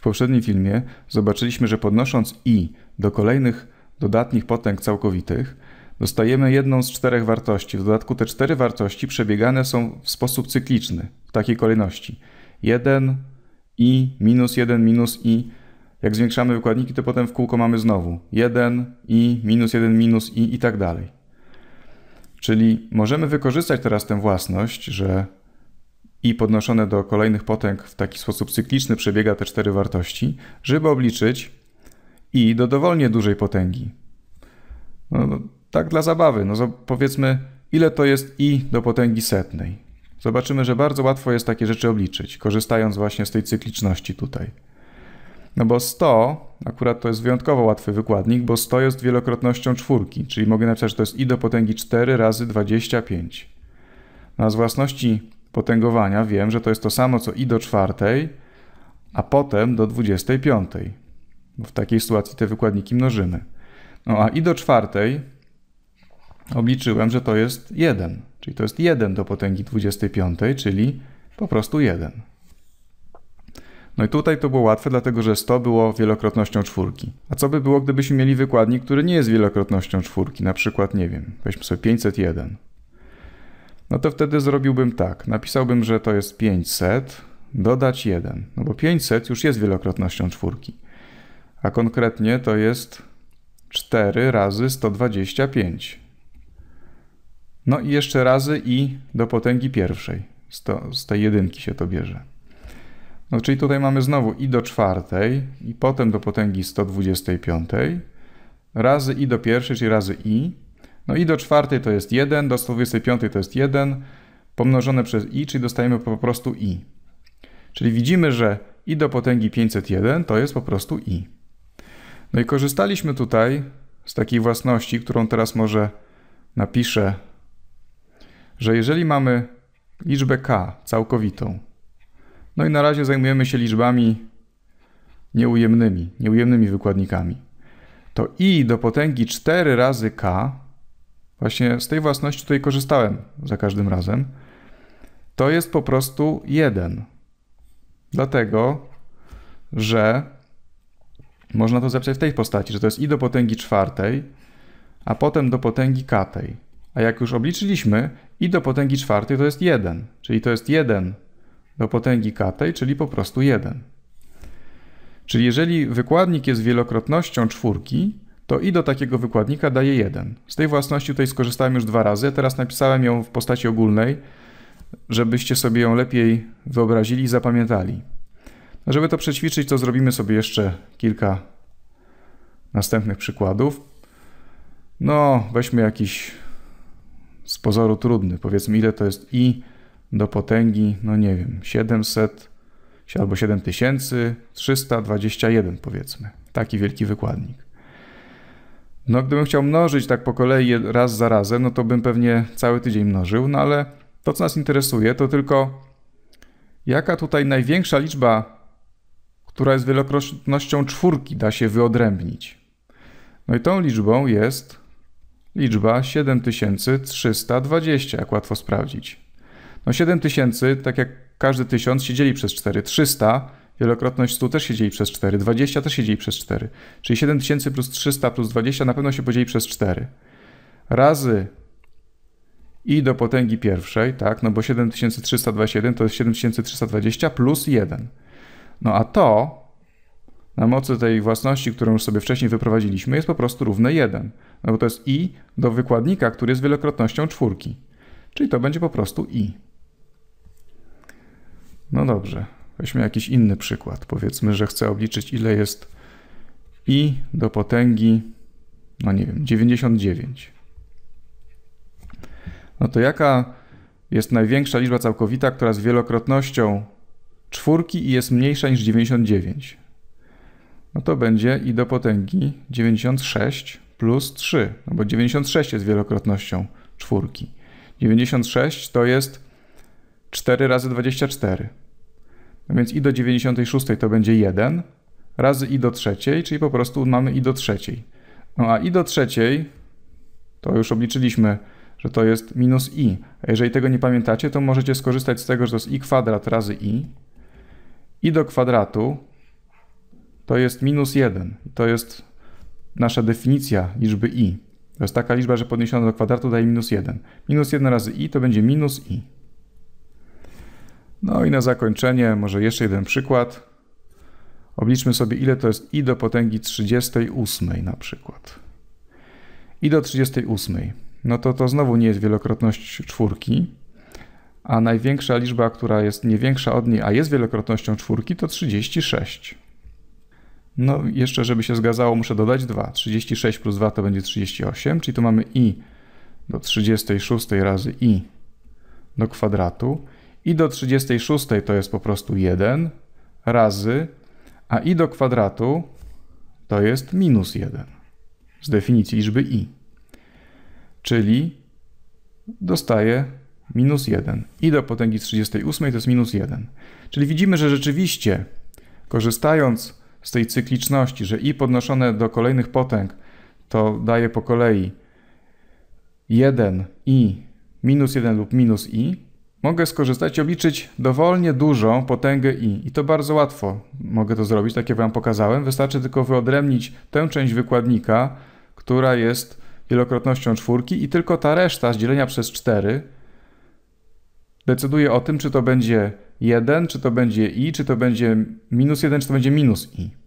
W poprzednim filmie zobaczyliśmy, że podnosząc i do kolejnych dodatnich potęg całkowitych, dostajemy jedną z czterech wartości. W dodatku te cztery wartości przebiegane są w sposób cykliczny, w takiej kolejności. 1 i, minus 1, minus i. Jak zwiększamy wykładniki, to potem w kółko mamy znowu 1 i, minus 1, minus i i tak dalej. Czyli możemy wykorzystać teraz tę własność, że i podnoszone do kolejnych potęg w taki sposób cykliczny przebiega te cztery wartości, żeby obliczyć i do dowolnie dużej potęgi. No, no tak dla zabawy, no powiedzmy, ile to jest i do potęgi setnej. Zobaczymy, że bardzo łatwo jest takie rzeczy obliczyć, korzystając właśnie z tej cykliczności tutaj. No bo 100, akurat to jest wyjątkowo łatwy wykładnik, bo 100 jest wielokrotnością czwórki, czyli mogę napisać, że to jest i do potęgi 4 razy 25. No a z własności potęgowania wiem, że to jest to samo co i do czwartej, a potem do 25. W takiej sytuacji te wykładniki mnożymy. No a i do czwartej obliczyłem, że to jest 1, czyli to jest 1 do potęgi 25, czyli po prostu 1. No i tutaj to było łatwe, dlatego że 100 było wielokrotnością czwórki. A co by było, gdybyśmy mieli wykładnik, który nie jest wielokrotnością czwórki? Na przykład, nie wiem, weźmy sobie 501 no to wtedy zrobiłbym tak. Napisałbym, że to jest 500, dodać 1, no bo 500 już jest wielokrotnością czwórki, a konkretnie to jest 4 razy 125. No i jeszcze razy i do potęgi pierwszej. z tej jedynki się to bierze. No czyli tutaj mamy znowu i do czwartej, i potem do potęgi 125, razy i do pierwszej, czyli razy i, no i do czwartej to jest 1, do 125 to jest 1, pomnożone przez i, czyli dostajemy po prostu i. Czyli widzimy, że i do potęgi 501 to jest po prostu i. No i korzystaliśmy tutaj z takiej własności, którą teraz może napiszę, że jeżeli mamy liczbę k całkowitą, no i na razie zajmujemy się liczbami nieujemnymi, nieujemnymi wykładnikami, to i do potęgi 4 razy k Właśnie z tej własności tutaj korzystałem za każdym razem. To jest po prostu jeden. Dlatego, że można to zapisać w tej postaci, że to jest i do potęgi czwartej, a potem do potęgi katej. A jak już obliczyliśmy, i do potęgi czwartej to jest 1, czyli to jest 1 do potęgi katej, czyli po prostu 1. Czyli jeżeli wykładnik jest wielokrotnością czwórki, to i do takiego wykładnika daje 1. Z tej własności tutaj skorzystałem już dwa razy, teraz napisałem ją w postaci ogólnej, żebyście sobie ją lepiej wyobrazili i zapamiętali. A żeby to przećwiczyć, to zrobimy sobie jeszcze kilka następnych przykładów. No, weźmy jakiś z pozoru trudny. Powiedzmy, ile to jest i do potęgi, no nie wiem, 700 albo 7321 powiedzmy. Taki wielki wykładnik. No, gdybym chciał mnożyć tak po kolei raz za razem, no to bym pewnie cały tydzień mnożył, no ale to, co nas interesuje, to tylko jaka tutaj największa liczba, która jest wielokrotnością czwórki, da się wyodrębnić. No i tą liczbą jest liczba 7320, jak łatwo sprawdzić. No 7000, tak jak każdy tysiąc, się dzieli przez 4. 300 Wielokrotność 100 też się dzieli przez 4, 20 też się dzieli przez 4. Czyli 7000 plus 300 plus 20 na pewno się podzieli przez 4. Razy i do potęgi pierwszej, tak, no bo 7321 to jest 7320 plus 1. No a to na mocy tej własności, którą już sobie wcześniej wyprowadziliśmy, jest po prostu równe 1. No bo to jest i do wykładnika, który jest wielokrotnością czwórki. Czyli to będzie po prostu i. No dobrze. Weźmy jakiś inny przykład. Powiedzmy, że chcę obliczyć, ile jest i do potęgi, no nie wiem, 99. No to jaka jest największa liczba całkowita, która z wielokrotnością czwórki i jest mniejsza niż 99? No to będzie i do potęgi 96 plus 3, no bo 96 jest wielokrotnością czwórki. 96 to jest 4 razy 24. No więc i do 96 to będzie 1 razy i do trzeciej, czyli po prostu mamy i do trzeciej. No a i do trzeciej to już obliczyliśmy, że to jest minus i. A jeżeli tego nie pamiętacie, to możecie skorzystać z tego, że to jest i kwadrat razy i. i do kwadratu to jest minus 1. To jest nasza definicja liczby i. To jest taka liczba, że podniesiona do kwadratu daje minus 1. Minus 1 razy i to będzie minus i. No i na zakończenie może jeszcze jeden przykład. Obliczmy sobie, ile to jest i do potęgi 38 na przykład. I do 38. No to to znowu nie jest wielokrotność czwórki, a największa liczba, która jest nie większa od niej, a jest wielokrotnością czwórki, to 36. No jeszcze, żeby się zgadzało, muszę dodać 2. 36 plus 2 to będzie 38, czyli tu mamy i do 36 razy i do kwadratu i do 36 to jest po prostu 1 razy, a i do kwadratu to jest minus 1 z definicji liczby i. Czyli dostaje minus 1. i do potęgi 38 to jest minus 1. Czyli widzimy, że rzeczywiście korzystając z tej cykliczności, że i podnoszone do kolejnych potęg to daje po kolei 1 i minus 1 lub minus i, mogę skorzystać i obliczyć dowolnie dużą potęgę i. I to bardzo łatwo mogę to zrobić, tak jak Wam pokazałem. Wystarczy tylko wyodrębnić tę część wykładnika, która jest wielokrotnością czwórki i tylko ta reszta z dzielenia przez 4 decyduje o tym, czy to będzie 1, czy to będzie i, czy to będzie minus 1, czy to będzie minus i.